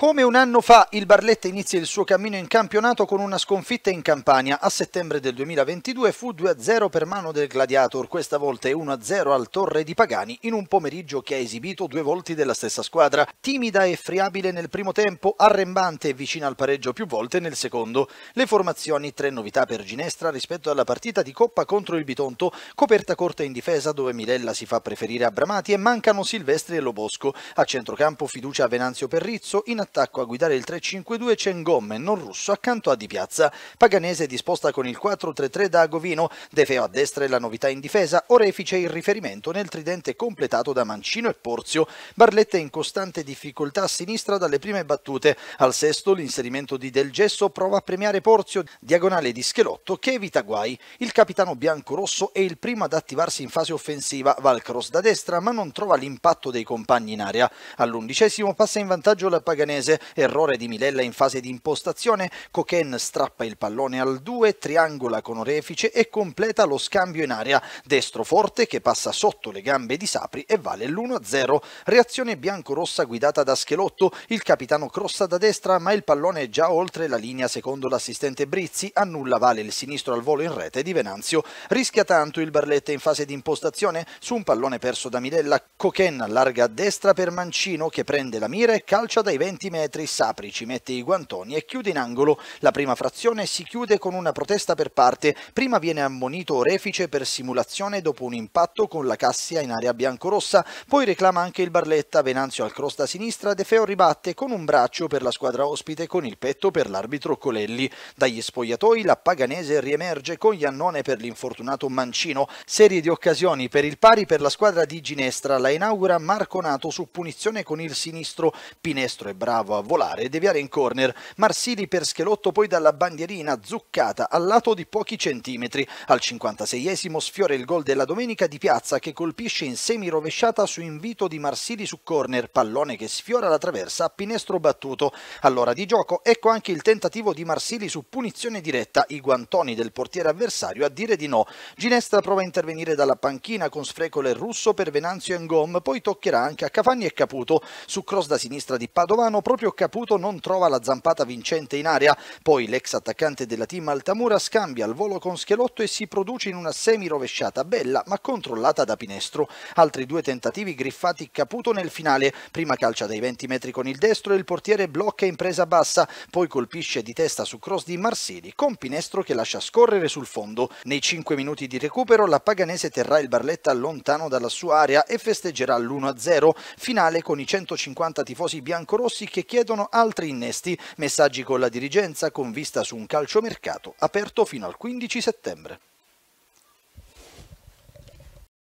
Come un anno fa il Barletta inizia il suo cammino in campionato con una sconfitta in Campania. A settembre del 2022 fu 2-0 per mano del Gladiator, questa volta è 1-0 al Torre di Pagani in un pomeriggio che ha esibito due volti della stessa squadra. Timida e friabile nel primo tempo, arrembante e vicina al pareggio più volte nel secondo. Le formazioni, tre novità per Ginestra rispetto alla partita di Coppa contro il Bitonto, coperta corta in difesa dove Mirella si fa preferire a Bramati e mancano Silvestri e Lobosco. A centrocampo fiducia a Venanzio Perrizzo, in attesa attacco a guidare il 3-5-2 c'è Ngomme, non russo, accanto a Di Piazza. Paganese disposta con il 4-3-3 da Agovino, De Feo a destra e la novità in difesa, Orefice il riferimento nel tridente completato da Mancino e Porzio. Barletta in costante difficoltà a sinistra dalle prime battute. Al sesto l'inserimento di Del Gesso prova a premiare Porzio, diagonale di Schelotto che evita guai. Il capitano bianco-rosso è il primo ad attivarsi in fase offensiva, va al cross da destra ma non trova l'impatto dei compagni in area. All'undicesimo passa in vantaggio la Paganese cremonese, errore di Milella in fase di impostazione, Coquen strappa il pallone al 2, triangola con Orefice e completa lo scambio in area, destro forte che passa sotto le gambe di Sapri e vale l'1-0. Reazione biancorossa guidata da Schelotto, il capitano crossa da destra ma il pallone è già oltre la linea secondo l'assistente Brizzi, a nulla vale il sinistro al volo in rete di Venanzio. Rischia tanto il Barletta in fase di impostazione su un pallone perso da Milella, Coquen allarga a destra per Mancino che prende la mira e calcia dai 20 metri, Sapri ci mette i guantoni e chiude in angolo. La prima frazione si chiude con una protesta per parte, prima viene ammonito Orefice per simulazione dopo un impatto con la Cassia in area biancorossa, poi reclama anche il Barletta, Venanzio al cross da sinistra, De Feo ribatte con un braccio per la squadra ospite e con il petto per l'arbitro Colelli. Dagli spogliatoi la Paganese riemerge con Iannone per l'infortunato Mancino, serie di occasioni per il pari per la squadra di Ginestra, la inaugura Marconato su punizione con il sinistro, Pinestro e Bravo Bravo a volare e deviare in corner. Marsili per Schelotto poi dalla bandierina zuccata al lato di pochi centimetri. Al 56esimo sfiora il gol della domenica di Piazza che colpisce in semi rovesciata su invito di Marsili su corner, pallone che sfiora la traversa a pinestro battuto. All'ora di gioco ecco anche il tentativo di Marsili su punizione diretta, i guantoni del portiere avversario a dire di no. Ginestra prova a intervenire dalla panchina con Sfrecole e Russo per Venanzio e Ngom, poi toccherà anche a Cafani e Caputo. Su cross da sinistra di Padovano quest'anno proprio Caputo non trova la zampata vincente in area, poi l'ex attaccante della team Altamura scambia il volo con Schelotto e si produce in una semi rovesciata bella ma controllata da Pinestro. Altri due tentativi griffati Caputo nel finale, prima calcia dai 20 metri con il destro e il portiere blocca in presa bassa, poi colpisce di testa su cross di Marsili con Pinestro che lascia scorrere sul fondo. Nei 5 minuti di recupero la Paganese terrà il Barletta lontano dalla sua area e festeggerà l'1-0, finale con i 150 tifosi biancorossi che chiedono altri innesti, messaggi con la dirigenza con vista su un calciomercato aperto fino al 15 settembre.